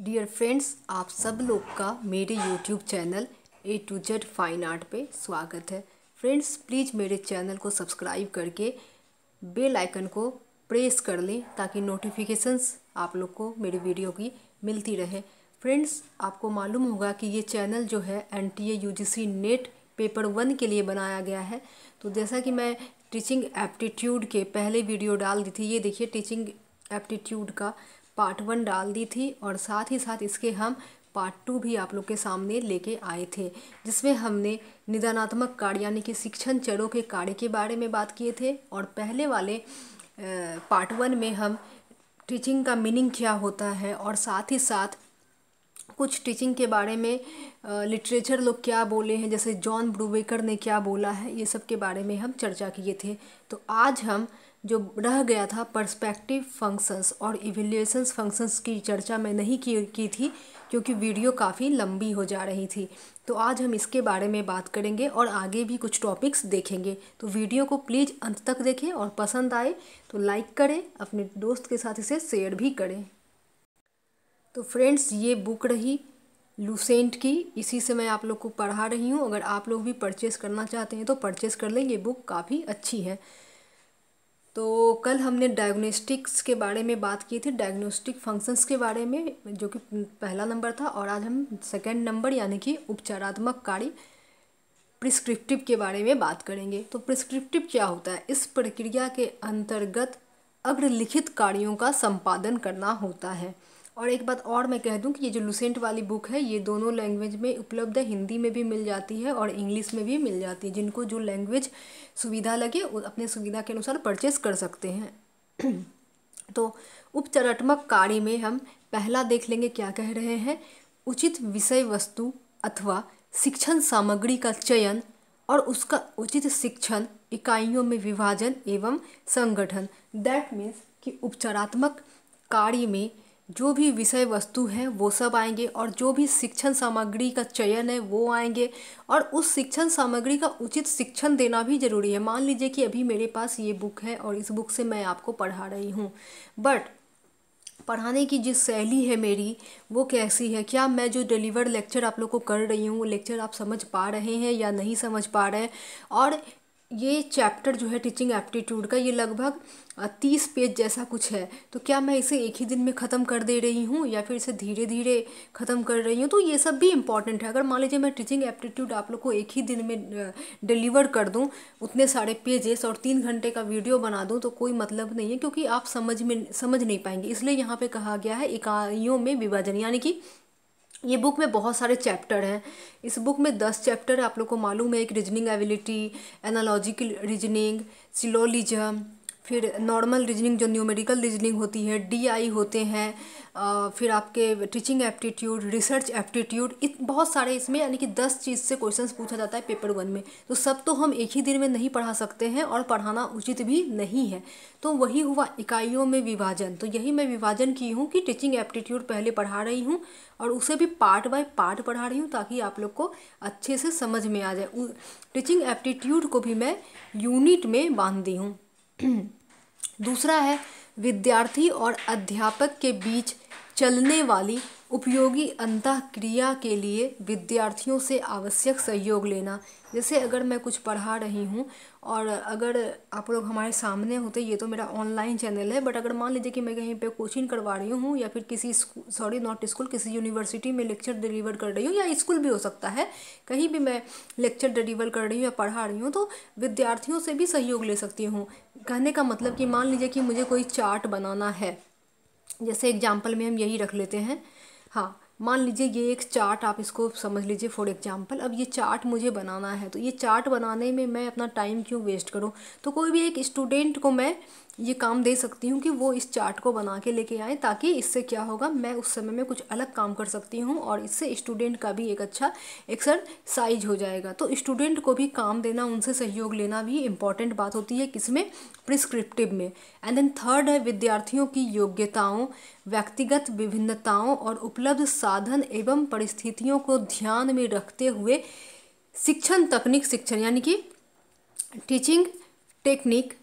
dear friends आप सब लोग का मेरे YouTube channel A to Z fine art पे स्वागत है फ्रेंड्स प्लीज़ मेरे चैनल को सब्सक्राइब करके बेल आइकन को प्रेस कर लें ताकि नोटिफिकेशंस आप लोग को मेरी वीडियो की मिलती रहे फ्रेंड्स आपको मालूम होगा कि ये चैनल जो है N T A NET paper one के लिए बनाया गया है तो जैसा कि मैं टीचिंग एप्टीट्यूड के पहले वीडियो डाल दी थी ये देखिए टीचिंग एप्टीट्यूड का पार्ट वन डाल दी थी और साथ ही साथ इसके हम पार्ट टू भी आप लोग के सामने लेके आए थे जिसमें हमने निदानात्मक कार्य यानी कि शिक्षण चरों के कार्य के बारे में बात किए थे और पहले वाले पार्ट वन में हम टीचिंग का मीनिंग क्या होता है और साथ ही साथ कुछ टीचिंग के बारे में लिटरेचर लोग क्या बोले हैं जैसे जॉन ब्रूवेकर ने क्या बोला है ये सब के बारे में हम चर्चा किए थे तो आज हम जो रह गया था पर्सपेक्टिव फंक्शंस और इवेल्यूएसन्स फंक्शंस की चर्चा मैं नहीं की की थी क्योंकि वीडियो काफ़ी लंबी हो जा रही थी तो आज हम इसके बारे में बात करेंगे और आगे भी कुछ टॉपिक्स देखेंगे तो वीडियो को प्लीज़ अंत तक देखें और पसंद आए तो लाइक करें अपने दोस्त के साथ इसे शेयर भी करें तो फ्रेंड्स ये बुक रही लूसेंट की इसी से मैं आप लोग को पढ़ा रही हूँ अगर आप लोग भी परचेस करना चाहते हैं तो परचेस कर लें ये बुक काफ़ी अच्छी है तो कल हमने डायग्नोस्टिक्स के बारे में बात की थी डायग्नोस्टिक फंक्शंस के बारे में जो कि पहला नंबर था और आज हम सेकंड नंबर यानी कि उपचारात्मक कार्य प्रिस्क्रिप्टिव के बारे में बात करेंगे तो प्रिस्क्रिप्टिव क्या होता है इस प्रक्रिया के अंतर्गत अग्रलिखित कार्यों का संपादन करना होता है और एक बात और मैं कह दूं कि ये जो लुसेंट वाली बुक है ये दोनों लैंग्वेज में उपलब्ध है हिंदी में भी मिल जाती है और इंग्लिश में भी मिल जाती है जिनको जो लैंग्वेज सुविधा लगे वो अपने सुविधा के अनुसार परचेस कर सकते हैं तो उपचरात्मक कार्य में हम पहला देख लेंगे क्या कह रहे हैं उचित विषय वस्तु अथवा शिक्षण सामग्री का चयन और उसका उचित शिक्षण इकाइयों में विभाजन एवं संगठन दैट मीन्स कि उपचारात्मक कार्य में जो भी विषय वस्तु है वो सब आएंगे और जो भी शिक्षण सामग्री का चयन है वो आएंगे और उस शिक्षण सामग्री का उचित शिक्षण देना भी ज़रूरी है मान लीजिए कि अभी मेरे पास ये बुक है और इस बुक से मैं आपको पढ़ा रही हूँ बट पढ़ाने की जिस शैली है मेरी वो कैसी है क्या मैं जो डिलीवर लेक्चर आप लोग को कर रही हूँ वो लेक्चर आप समझ पा रहे हैं या नहीं समझ पा रहे हैं और ये चैप्टर जो है टीचिंग एप्टीट्यूड का ये लगभग तीस पेज जैसा कुछ है तो क्या मैं इसे एक ही दिन में ख़त्म कर दे रही हूँ या फिर इसे धीरे धीरे ख़त्म कर रही हूँ तो ये सब भी इम्पॉर्टेंट है अगर मान लीजिए मैं टीचिंग एप्टीट्यूड आप लोग को एक ही दिन में डिलीवर कर दूँ उतने सारे पेजेस और तीन घंटे का वीडियो बना दूँ तो कोई मतलब नहीं है क्योंकि आप समझ में समझ नहीं पाएंगे इसलिए यहाँ पर कहा गया है इकाइयों में विभाजन यानी कि ये बुक में बहुत सारे चैप्टर हैं इस बुक में दस चैप्टर आप लोग को मालूम है एक reasoning ability analogical reasoning syllogism फिर नॉर्मल रीजनिंग जो न्यूमेरिकल रीजनिंग होती है डीआई होते हैं फिर आपके टीचिंग एप्टीट्यूड रिसर्च एप्टीट्यूड इत बहुत सारे इसमें यानी कि दस चीज़ से क्वेश्चन पूछा जाता है पेपर वन में तो सब तो हम एक ही दिन में नहीं पढ़ा सकते हैं और पढ़ाना उचित भी नहीं है तो वही हुआ इकाइयों में विभाजन तो यही मैं विभाजन की हूँ कि टीचिंग एप्टीट्यूड पहले पढ़ा रही हूँ और उसे भी पार्ट बाय पार्ट पढ़ा रही हूँ ताकि आप लोग को अच्छे से समझ में आ जाए टीचिंग एप्टीट्यूड को भी मैं यूनिट में बांध दी हूँ दूसरा है विद्यार्थी और अध्यापक के बीच चलने वाली उपयोगी अंतः क्रिया के लिए विद्यार्थियों से आवश्यक सहयोग लेना जैसे अगर मैं कुछ पढ़ा रही हूँ और अगर आप लोग हमारे सामने होते ये तो मेरा ऑनलाइन चैनल है बट अगर मान लीजिए कि मैं कहीं पे कोचिंग करवा रही हूँ या फिर किसी सॉरी नॉट स्कूल किसी यूनिवर्सिटी में लेक्चर डिलीवर कर रही हूँ या स्कूल भी हो सकता है कहीं भी मैं लेक्चर डिलीवर कर रही हूँ या पढ़ा रही हूँ तो विद्यार्थियों से भी सहयोग ले सकती हूँ कहने का मतलब कि मान लीजिए कि मुझे कोई चार्ट बनाना है जैसे एग्जाम्पल में हम यही रख लेते हैं हाँ मान लीजिए ये एक चार्ट आप इसको समझ लीजिए फॉर एग्जाम्पल अब ये चार्ट मुझे बनाना है तो ये चार्ट बनाने में मैं अपना टाइम क्यों वेस्ट करूँ तो कोई भी एक स्टूडेंट को मैं ये काम दे सकती हूँ कि वो इस चार्ट को बना के लेके आए ताकि इससे क्या होगा मैं उस समय में कुछ अलग काम कर सकती हूँ और इससे स्टूडेंट का भी एक अच्छा एक्सर साइज हो जाएगा तो स्टूडेंट को भी काम देना उनसे सहयोग लेना भी इम्पॉर्टेंट बात होती है किसमें प्रिस्क्रिप्टिव में एंड देन थर्ड है विद्यार्थियों की योग्यताओं व्यक्तिगत विभिन्नताओं और उपलब्ध साधन एवं परिस्थितियों को ध्यान में रखते हुए शिक्षण तकनीक शिक्षण यानी कि टीचिंग टेक्निक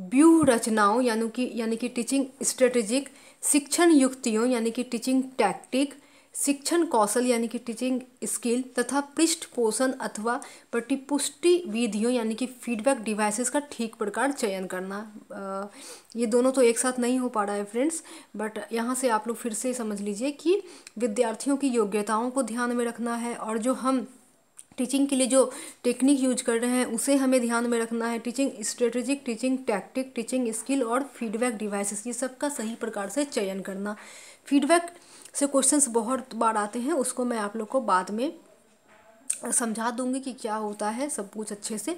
व्यूह रचनाओं यानी कि यानी कि टीचिंग स्ट्रेटेजिक शिक्षण युक्तियों यानी कि टीचिंग टैक्टिक शिक्षण कौशल यानी कि टीचिंग स्किल तथा पृष्ठ पोषण अथवा प्रतिपुष्टि विधियों यानी कि फीडबैक डिवाइसेस का ठीक प्रकार चयन करना ये दोनों तो एक साथ नहीं हो पा रहा है फ्रेंड्स बट यहाँ से आप लोग फिर से समझ लीजिए कि विद्यार्थियों की योग्यताओं को ध्यान में रखना है और जो हम टीचिंग के लिए जो टेक्निक यूज कर रहे हैं उसे हमें ध्यान में रखना है teaching strategic teaching tactic teaching skill और फीडबैक डिवाइसेस ये सब का सही प्रकार से चयन करना फीडबैक से क्वेश्चंस बहुत बार आते हैं उसको मैं आप लोग को बाद में समझा दूंगी कि क्या होता है सब कुछ अच्छे से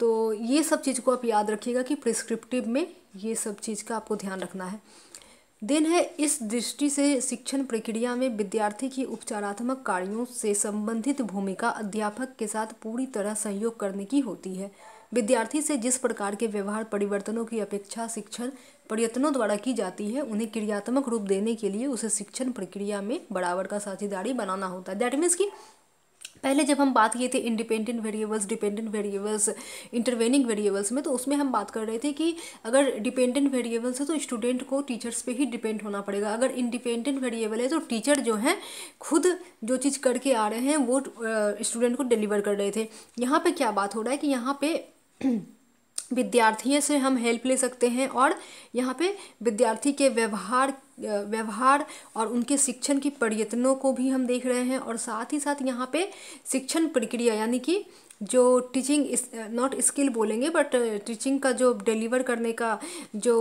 तो ये सब चीज़ को आप याद रखिएगा कि प्रिस्क्रिप्टिव में ये सब चीज़ का आपको ध्यान रखना है देन है इस दृष्टि से शिक्षण प्रक्रिया में विद्यार्थी की उपचारात्मक कार्यों से संबंधित भूमिका अध्यापक के साथ पूरी तरह सहयोग करने की होती है विद्यार्थी से जिस प्रकार के व्यवहार परिवर्तनों की अपेक्षा शिक्षण प्रयत्नों द्वारा की जाती है उन्हें क्रियात्मक रूप देने के लिए उसे शिक्षण प्रक्रिया में बराबर का साझेदारी बनाना होता है दैट मीन्स की पहले जब हम बात किए थे independent variables dependent variables intervening variables में तो उसमें हम बात कर रहे थे कि अगर डिपेंडेंट वेरिएबल्स है तो स्टूडेंट को टीचर्स पे ही डिपेंड होना पड़ेगा अगर इंडिपेंडेंट वेरिएबल है तो टीचर जो हैं खुद जो चीज़ करके आ रहे हैं वो स्टूडेंट को डिलीवर कर रहे थे यहाँ पर क्या बात हो रहा है कि यहाँ पर विद्यार्थियों से हम हेल्प ले सकते हैं और यहाँ पे विद्यार्थी के व्यवहार व्यवहार और उनके शिक्षण की प्रयत्नों को भी हम देख रहे हैं और साथ ही साथ यहाँ पे शिक्षण प्रक्रिया यानी कि जो टीचिंग इस नॉट स्किल बोलेंगे बट टीचिंग का जो डिलीवर करने का जो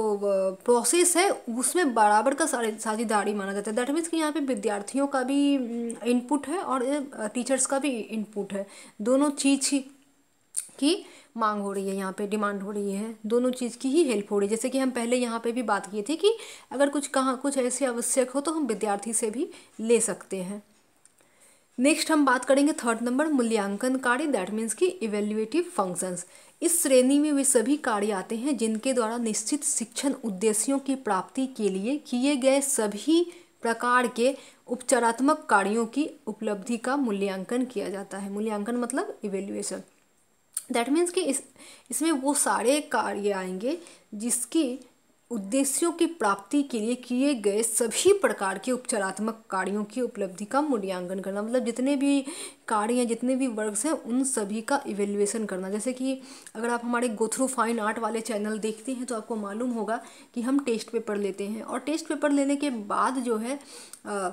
प्रोसेस है उसमें बराबर का साझेदारी माना जाता है दैट मीन्स कि यहाँ पे विद्यार्थियों का भी इनपुट है और टीचर्स का भी इनपुट है दोनों चीज़ की मांग हो रही है यहाँ पे डिमांड हो रही है दोनों चीज़ की ही हेल्प हो रही है जैसे कि हम पहले यहाँ पे भी बात किए थे कि अगर कुछ कहाँ कुछ ऐसे आवश्यक हो तो हम विद्यार्थी से भी ले सकते हैं नेक्स्ट हम बात करेंगे थर्ड नंबर मूल्यांकन कार्य दैट मीन्स की इवेल्युएटिव फंक्शंस इस श्रेणी में वे सभी कार्य आते हैं जिनके द्वारा निश्चित शिक्षण उद्देश्यों की प्राप्ति के लिए किए गए सभी प्रकार के उपचारात्मक कार्यों की उपलब्धि का मूल्यांकन किया जाता है मूल्यांकन मतलब इवेल्युएशन दैट मीन्स कि इस इसमें वो सारे कार्य आएंगे जिसके उद्देश्यों की प्राप्ति के लिए किए गए सभी प्रकार के उपचारात्मक कार्यों की उपलब्धि का मूल्यांकन करना मतलब जितने भी कार्य या जितने भी वर्ग्स हैं उन सभी का इवेल्युएसन करना जैसे कि अगर आप हमारे गोथ्रू फाइन आर्ट वाले चैनल देखते हैं तो आपको मालूम होगा कि हम टेस्ट पेपर लेते हैं और टेस्ट पेपर लेने के बाद जो है आ,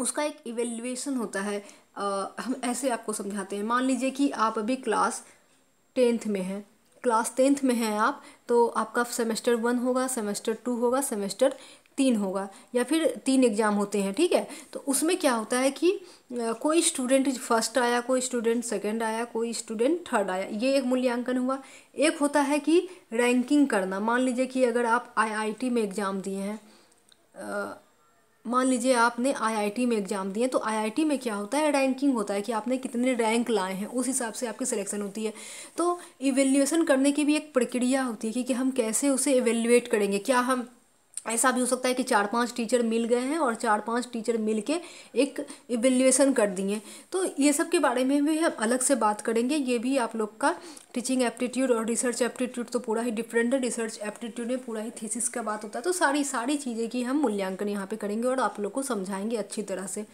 उसका एक इवेल्युएसन होता है आ, हम ऐसे आपको समझाते हैं मान लीजिए कि आप अभी क्लास टेंथ में हैं क्लास टेंथ में हैं आप तो आपका सेमेस्टर वन होगा सेमेस्टर टू होगा सेमेस्टर तीन होगा या फिर तीन एग्ज़ाम होते हैं ठीक है तो उसमें क्या होता है कि कोई स्टूडेंट फर्स्ट आया कोई स्टूडेंट सेकंड आया कोई स्टूडेंट थर्ड आया ये एक मूल्यांकन हुआ एक होता है कि रैंकिंग करना मान लीजिए कि अगर आप आईआईटी में एग्ज़ाम दिए हैं मान लीजिए आपने आईआईटी में एग्ज़ाम दिए तो आईआईटी में क्या होता है रैंकिंग होता है कि आपने कितने रैंक लाए हैं उस हिसाब से आपकी सिलेक्शन होती है तो इवेल्यूएसन करने की भी एक प्रक्रिया होती है कि, कि हम कैसे उसे इवेल्यूएट करेंगे क्या हम ऐसा भी हो सकता है कि चार पांच टीचर मिल गए हैं और चार पांच टीचर मिल के एक इवेल्युएसन कर दिए तो ये सब के बारे में भी हम अलग से बात करेंगे ये भी आप लोग का टीचिंग एप्टीट्यूड और रिसर्च एप्टीट्यूड तो पूरा ही डिफरेंट है रिसर्च एप्टीट्यूड में पूरा ही थीसिस का बात होता है तो सारी सारी चीज़ें की हम मूल्यांकन यहाँ पर करेंगे और आप लोग को समझाएँगे अच्छी तरह से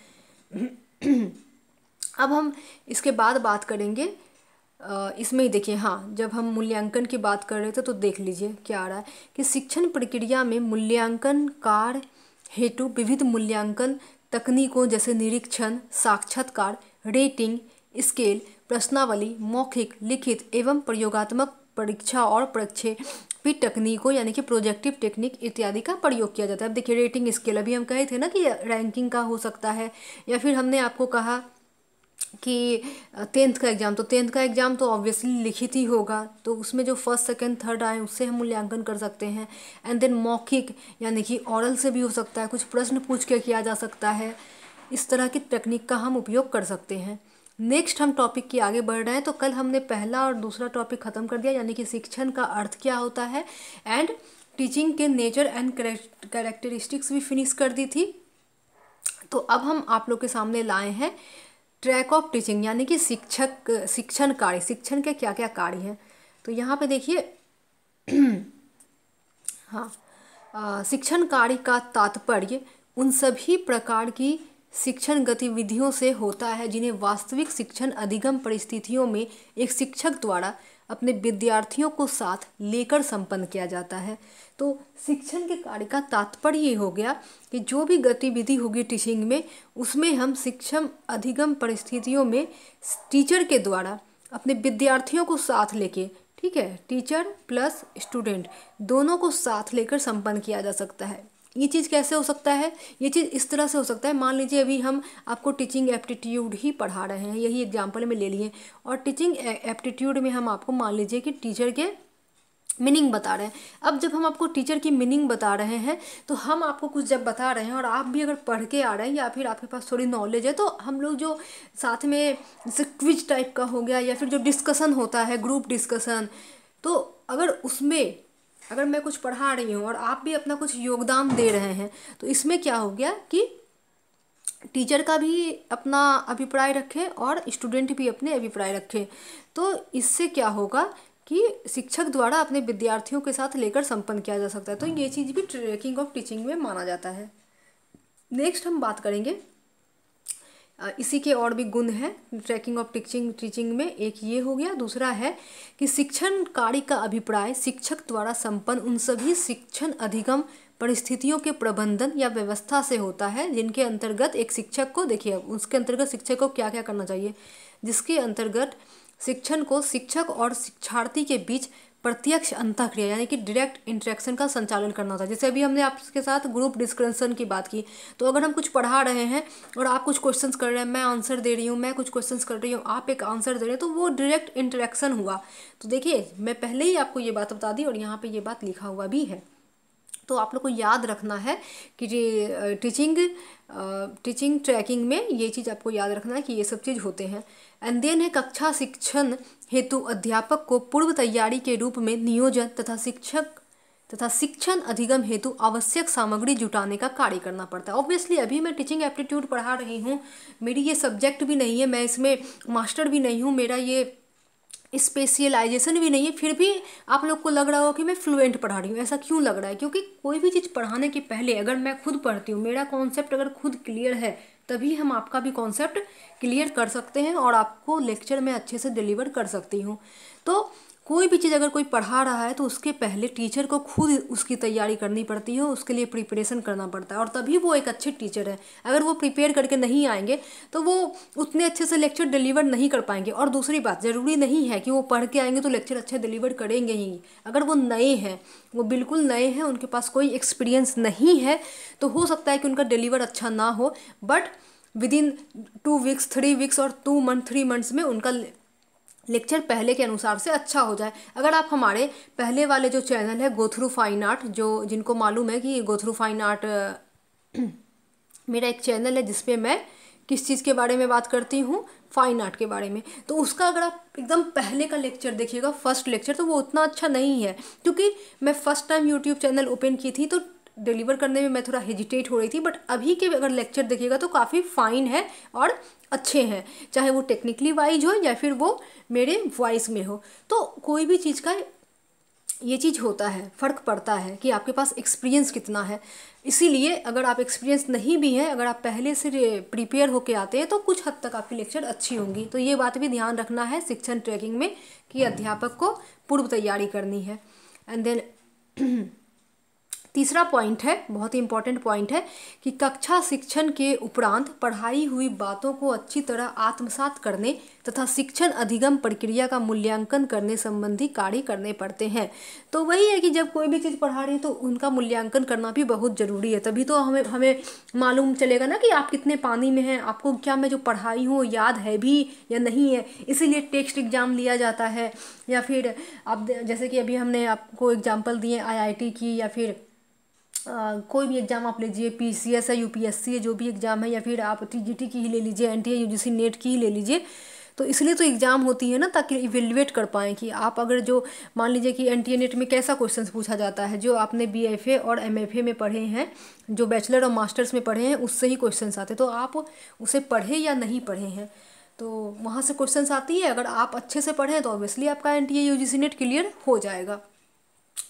अब हम इसके बाद बात करेंगे इसमें ही देखिए हाँ जब हम मूल्यांकन की बात कर रहे थे तो देख लीजिए क्या आ रहा है कि शिक्षण प्रक्रिया में मूल्यांकन कार्य हेतु विविध मूल्यांकन तकनीकों जैसे निरीक्षण साक्षात्कार रेटिंग स्केल प्रश्नावली मौखिक लिखित एवं प्रयोगात्मक परीक्षा और परीक्षे भी तकनीकों यानी कि प्रोजेक्टिव टेक्निक इत्यादि का प्रयोग किया जाता है अब देखिए रेटिंग स्केल अभी हम कहे थे ना कि रैंकिंग का हो सकता है या फिर हमने आपको कहा कि टेंथ का एग्ज़ाम तो टेंथ का एग्ज़ाम तो ऑब्वियसली लिखित ही होगा तो उसमें जो फर्स्ट सेकंड थर्ड आए उससे हम मूल्यांकन कर सकते हैं एंड देन मौखिक यानी कि ऑरल से भी हो सकता है कुछ प्रश्न पूछ के किया जा सकता है इस तरह की टेक्निक का हम उपयोग कर सकते हैं नेक्स्ट हम टॉपिक की आगे बढ़ रहे हैं तो कल हमने पहला और दूसरा टॉपिक ख़त्म कर दिया यानी कि शिक्षण का अर्थ क्या होता है एंड टीचिंग के नेचर एंड कैरेक्टरिस्टिक्स भी फिनिश कर दी थी तो अब हम आप लोग के सामने लाए हैं ट्रैक ऑफ टीचिंग यानी कि शिक्षक शिक्षण कार्य शिक्षण के क्या क्या कार्य हैं तो यहाँ पे देखिए हाँ शिक्षण कार्य का तात्पर्य उन सभी प्रकार की शिक्षण गतिविधियों से होता है जिन्हें वास्तविक शिक्षण अधिगम परिस्थितियों में एक शिक्षक द्वारा अपने विद्यार्थियों को साथ लेकर संपन्न किया जाता है तो शिक्षण के कार्य का तात्पर्य ये हो गया कि जो भी गतिविधि होगी टीचिंग में उसमें हम शिक्षण अधिगम परिस्थितियों में टीचर के द्वारा अपने विद्यार्थियों को साथ लेके ठीक है टीचर प्लस स्टूडेंट दोनों को साथ लेकर संपन्न किया जा सकता है ये चीज़ कैसे हो सकता है ये चीज़ इस तरह से हो सकता है मान लीजिए अभी हम आपको टीचिंग एप्टीट्यूड ही पढ़ा रहे हैं यही एग्जाम्पल में ले लिए और टीचिंग एप्टीट्यूड में हम आपको मान लीजिए कि टीचर के मीनिंग बता रहे हैं अब जब हम आपको टीचर की मीनिंग बता रहे हैं तो हम आपको कुछ जब बता रहे हैं और आप भी अगर पढ़ के आ रहे हैं या फिर आपके पास थोड़ी नॉलेज है तो हम लोग जो साथ में जैसे क्विज टाइप का हो गया या फिर जो डिस्कसन होता है ग्रुप डिस्कसन तो अगर उसमें अगर मैं कुछ पढ़ा रही हूँ और आप भी अपना कुछ योगदान दे रहे हैं तो इसमें क्या हो गया कि टीचर का भी अपना अभिप्राय रखें और स्टूडेंट भी अपने अभिप्राय रखें तो इससे क्या होगा कि शिक्षक द्वारा अपने विद्यार्थियों के साथ लेकर संपन्न किया जा सकता है तो ये चीज़ भी ट्रैकिंग ऑफ टीचिंग में माना जाता है नेक्स्ट हम बात करेंगे इसी के और भी गुण हैं ट्रैकिंग ऑफ टीचिंग टीचिंग में एक ये हो गया दूसरा है कि शिक्षण कार्य का अभिप्राय शिक्षक द्वारा संपन्न उन सभी शिक्षण अधिगम परिस्थितियों के प्रबंधन या व्यवस्था से होता है जिनके अंतर्गत एक शिक्षक को देखिए उसके अंतर्गत शिक्षक को क्या क्या करना चाहिए जिसके अंतर्गत शिक्षण को शिक्षक और शिक्षार्थी के बीच प्रत्यक्ष अंतःक्रिया यानी कि डायरेक्ट इंटरेक्शन का संचालन करना होता है जैसे अभी हमने आपके साथ ग्रुप डिस्कशन की बात की तो अगर हम कुछ पढ़ा रहे हैं और आप कुछ क्वेश्चंस कर रहे हैं मैं आंसर दे रही हूँ मैं कुछ क्वेश्चंस कर रही हूँ आप एक आंसर दे रहे हैं तो वो डायरेक्ट इंटरेक्शन हुआ तो देखिए मैं पहले ही आपको ये बात बता दी और यहाँ पर ये बात लिखा हुआ भी है तो आप लोग को याद रखना है कि ये टीचिंग टीचिंग ट्रैकिंग में ये चीज़ आपको याद रखना है कि ये सब चीज़ होते हैं एंड देन है कक्षा शिक्षण हेतु अध्यापक को पूर्व तैयारी के रूप में नियोजन तथा शिक्षक तथा शिक्षण अधिगम हेतु आवश्यक सामग्री जुटाने का कार्य करना पड़ता है ऑब्वियसली अभी मैं टीचिंग एप्टीट्यूड पढ़ा रही हूँ मेरी ये सब्जेक्ट भी नहीं है मैं इसमें मास्टर भी नहीं हूँ मेरा ये स्पेशलाइजेशन भी नहीं है फिर भी आप लोग को लग रहा हो कि मैं फ्लुएंट पढ़ा रही हूँ ऐसा क्यों लग रहा है क्योंकि कोई भी चीज़ पढ़ाने के पहले अगर मैं खुद पढ़ती हूँ मेरा कॉन्सेप्ट अगर खुद क्लियर है तभी हम आपका भी कॉन्सेप्ट क्लियर कर सकते हैं और आपको लेक्चर में अच्छे से डिलीवर कर सकती हूँ तो कोई भी चीज़ अगर कोई पढ़ा रहा है तो उसके पहले टीचर को खुद उसकी तैयारी करनी पड़ती है उसके लिए प्रिपरेशन करना पड़ता है और तभी वो एक अच्छे टीचर है अगर वो प्रिपेयर करके नहीं आएंगे तो वो उतने अच्छे से लेक्चर डिलीवर नहीं कर पाएंगे और दूसरी बात ज़रूरी नहीं है कि वो पढ़ के आएंगे तो लेक्चर अच्छे डिलीवर करेंगे ही अगर वो नए हैं वो बिल्कुल नए हैं उनके पास कोई एक्सपीरियंस नहीं है तो हो सकता है कि उनका डिलीवर अच्छा ना हो but within two weeks three weeks और टू मंथ थ्री मंथ्स में उनका लेक्चर पहले के अनुसार से अच्छा हो जाए अगर आप हमारे पहले वाले जो चैनल है गोथ्रू फाइन आर्ट जो जिनको मालूम है कि गोथ्रू फाइन आर्ट मेरा एक चैनल है जिसपे मैं किस चीज़ के बारे में बात करती हूँ फाइन आर्ट के बारे में तो उसका अगर आप एकदम पहले का लेक्चर देखिएगा फर्स्ट लेक्चर तो वो उतना अच्छा नहीं है क्योंकि मैं first time YouTube channel open की थी तो डिलीवर करने में मैं थोड़ा हेजिटेट हो रही थी बट अभी के अगर लेक्चर देखिएगा तो काफ़ी फाइन है और अच्छे हैं चाहे वो टेक्निकली वाइज हो या फिर वो मेरे वॉइस में हो तो कोई भी चीज़ का ये चीज़ होता है फ़र्क पड़ता है कि आपके पास एक्सपीरियंस कितना है इसीलिए अगर आप एक्सपीरियंस नहीं भी हैं अगर आप पहले से प्रिपेयर होके आते हैं तो कुछ हद तक आपकी लेक्चर अच्छी होंगी तो ये बात भी ध्यान रखना है शिक्षण ट्रैकिंग में कि अध्यापक को पूर्व तैयारी करनी है एंड देन तीसरा पॉइंट है बहुत ही इंपॉर्टेंट पॉइंट है कि कक्षा शिक्षण के उपरांत पढ़ाई हुई बातों को अच्छी तरह आत्मसात करने तथा शिक्षण अधिगम प्रक्रिया का मूल्यांकन करने संबंधी कार्य करने पड़ते हैं तो वही है कि जब कोई भी चीज़ पढ़ा रही है तो उनका मूल्यांकन करना भी बहुत ज़रूरी है तभी तो हमें हमें मालूम चलेगा ना कि आप कितने पानी में हैं आपको क्या मैं जो पढ़ाई हूँ याद है भी या नहीं है इसीलिए टेक्स्ट एग्ज़ाम लिया जाता है या फिर आप जैसे कि अभी हमने आपको एग्ज़ाम्पल दिए आई की या फिर कोई भी एग्ज़ाम आप लीजिए पी सी एस है यू पी एस सी है जो भी एग्ज़ाम है या फिर आप टी जी टी की ही ले लीजिए N T A U G C NET की ही ले लीजिए तो इसलिए तो एग्ज़ाम होती है ना ताकि इवेल्युएट कर पाएँ कि आप अगर जो मान लीजिए कि एन टी ए नेट में कैसा क्वेश्चन पूछा जाता है जो आपने बी एफ ए और एम एफ ए में पढ़े हैं जो बैचलर और मास्टर्स में पढ़े हैं उससे ही क्वेश्चन आते तो आप उसे पढ़े या नहीं पढ़े हैं तो वहाँ से क्वेश्चन आती है अगर आप अच्छे से पढ़ें तो ऑब्वियसली आपका N T A U G C NET clear हो जाएगा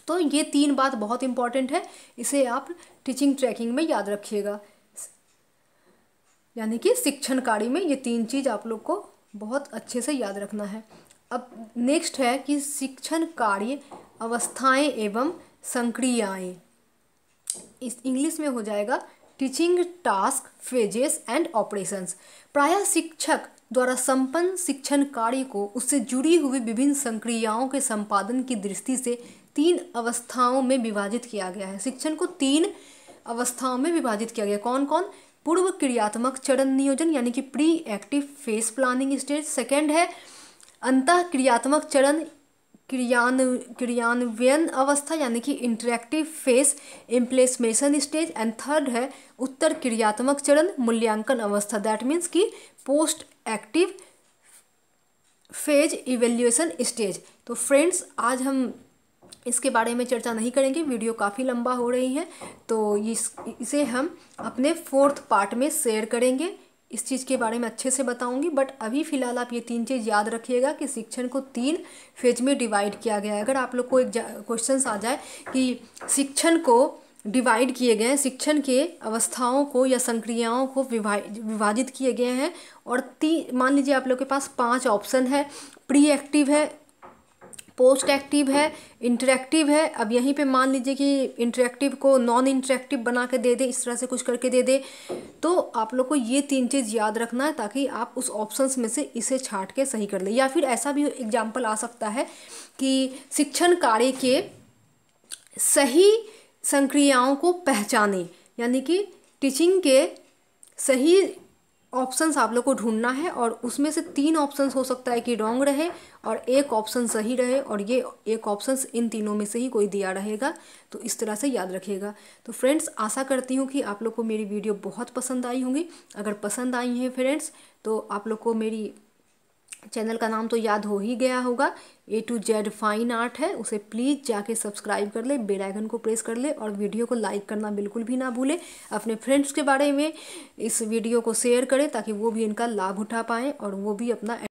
तो ये तीन बात बहुत इंपॉर्टेंट है इसे आप टीचिंग ट्रैकिंग में याद रखिएगा यानी कि शिक्षण कार्य में ये तीन चीज़ आप लोग को बहुत अच्छे से याद रखना है अब नेक्स्ट है कि शिक्षण कार्य अवस्थाएं एवं संक्रियाएं इस इंग्लिश में हो जाएगा teaching task phases and operations प्रायः शिक्षक द्वारा संपन्न शिक्षण कार्य को उससे जुड़ी हुई विभिन्न संक्रियाओं के संपादन की दृष्टि से तीन अवस्थाओं में विभाजित किया गया है शिक्षण को तीन अवस्थाओं में विभाजित किया गया कौन कौन पूर्व क्रियात्मक चरण नियोजन यानी कि pre active phase planning stage second है अंत क्रियात्मक चरण क्रियान क्रियान्वयन अवस्था यानी कि interactive phase implementation stage and third है उत्तर क्रियात्मक चरण मूल्यांकन अवस्था दैट मीन्स कि post active phase evaluation stage तो फ्रेंड्स आज हम इसके बारे में चर्चा नहीं करेंगे वीडियो काफ़ी लंबा हो रही है तो इस इसे हम अपने फोर्थ पार्ट में शेयर करेंगे इस चीज़ के बारे में अच्छे से बताऊंगी बट अभी फ़िलहाल आप ये तीन चीज़ याद रखिएगा कि शिक्षण को तीन फेज में डिवाइड किया गया है अगर आप लोग को एक क्वेश्चन आ जाए कि शिक्षण को डिवाइड किए गए हैं शिक्षण के अवस्थाओं को या संक्रियाओं को विभा विभाजित किए गए हैं और तीन मान लीजिए आप लोग के पास पांच ऑप्शन है प्री एक्टिव है पोस्ट एक्टिव है इंटरेक्टिव है अब यहीं पे मान लीजिए कि इंटरेक्टिव को नॉन इंटरेक्टिव बना के दे दे इस तरह से कुछ करके दे दे तो आप लोग को ये तीन चीज़ याद रखना है ताकि आप उस ऑप्शंस में से इसे छाट के सही कर लें या फिर ऐसा भी एग्जाम्पल आ सकता है कि शिक्षण कार्य के सही संक्रियाओं को पहचाने यानी कि टीचिंग के सही ऑप्शंस आप लोग को ढूंढना है और उसमें से तीन ऑप्शंस हो सकता है कि रॉन्ग रहे और एक ऑप्शन सही रहे और ये एक ऑप्शंस इन तीनों में से ही कोई दिया रहेगा तो इस तरह से याद रखिएगा तो फ्रेंड्स आशा करती हूँ कि आप लोग को मेरी वीडियो बहुत पसंद आई होंगी अगर पसंद आई है फ्रेंड्स तो आप लोग को मेरी चैनल का नाम तो याद हो ही गया होगा A to Z fine art है उसे प्लीज़ जाके सब्सक्राइब कर ले बेल आइकन को प्रेस कर ले और वीडियो को लाइक करना बिल्कुल भी ना भूले अपने फ्रेंड्स के बारे में इस वीडियो को शेयर करें ताकि वो भी इनका लाभ उठा पाएँ और वो भी अपना